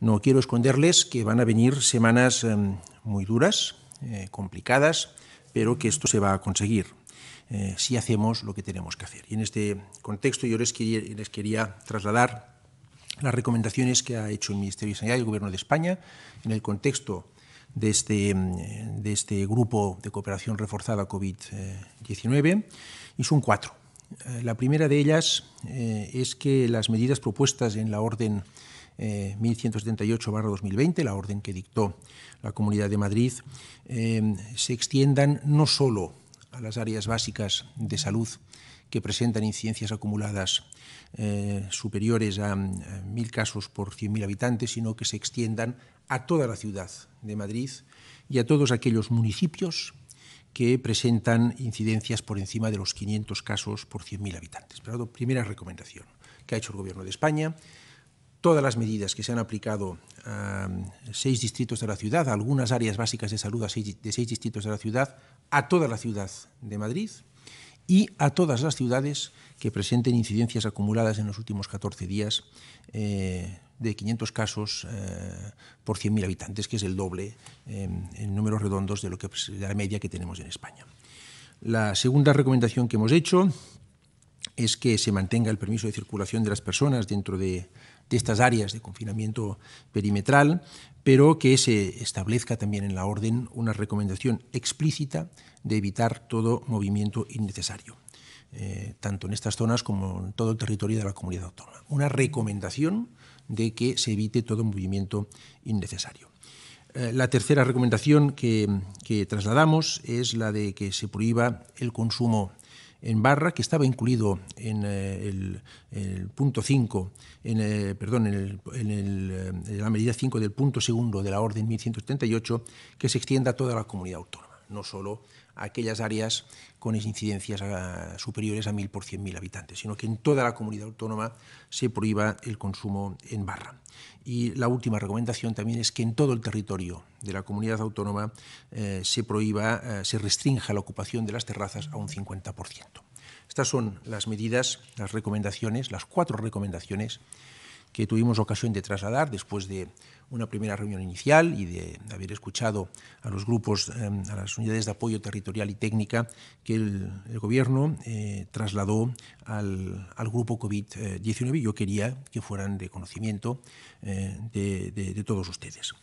No quiero esconderles que van a venir semanas em, muy duras, eh, complicadas, pero que esto se va a conseguir eh, si hacemos lo que tenemos que hacer. Y en este contexto yo les quería, trasladar las recomendaciones que ha hecho el Ministerio de Sanidad y el Gobierno de España en el contexto de este, em, este grupo de cooperación reforzada COVID-19 y son cuatro. Eh, la primera de ellas es que las medidas propuestas en la orden eh, 1178-2020, la orden que dictó la Comunidad de Madrid, eh, se extiendan no solo a las áreas básicas de salud que presentan incidencias acumuladas eh, superiores mm, a, mil casos por 100.000 habitantes, sino que se extiendan a toda la ciudad de Madrid y a todos aquellos municipios que presentan incidencias por encima de los 500 casos por 100.000 habitantes. Pero primera recomendación que ha hecho el Gobierno de España, todas las medidas que se han aplicado a seis distritos de la ciudad, a algunas áreas básicas de salud a de seis distritos de la ciudad, a toda la ciudad de Madrid y a todas las ciudades que presenten incidencias acumuladas en los últimos 14 días eh, de 500 casos eh, por 100.000 habitantes, que es el doble em, en números redondos de, lo que, pues, de la media que tenemos en España. La segunda recomendación que hemos hecho es que se mantenga el permiso de circulación de las personas dentro de, estas áreas de confinamiento perimetral, pero que se establezca también en la orden una recomendación explícita de evitar todo movimiento innecesario. Eh, tanto en estas zonas como en todo el territorio de la comunidad autónoma. Una recomendación de que se evite todo movimiento innecesario. Eh, la tercera recomendación que, que, trasladamos es la de que se prohíba el consumo en barra que estaba incluido en eh, el, punto 5, eh, eh, en, la medida 5 del punto segundo de la orden 1178, que se extienda a toda la comunidad autónoma no solo aquellas áreas con incidencias ah, superiores a 1.000 por 100.000 habitantes, sino que en toda la comunidad autónoma se prohíba el consumo en barra. Y la última recomendación también es que en todo el territorio de la comunidad autónoma eh, se prohíba, eh, se restrinja la ocupación de las terrazas a un 50%. Estas son las medidas, las recomendaciones, las cuatro recomendaciones que tuvimos ocasión de trasladar después de una primera reunión inicial y de haber escuchado a los grupos, em, a las unidades de apoyo territorial y técnica que el, Gobierno eh, trasladó al, grupo COVID-19. Yo quería que fueran de conocimiento eh, de todos ustedes.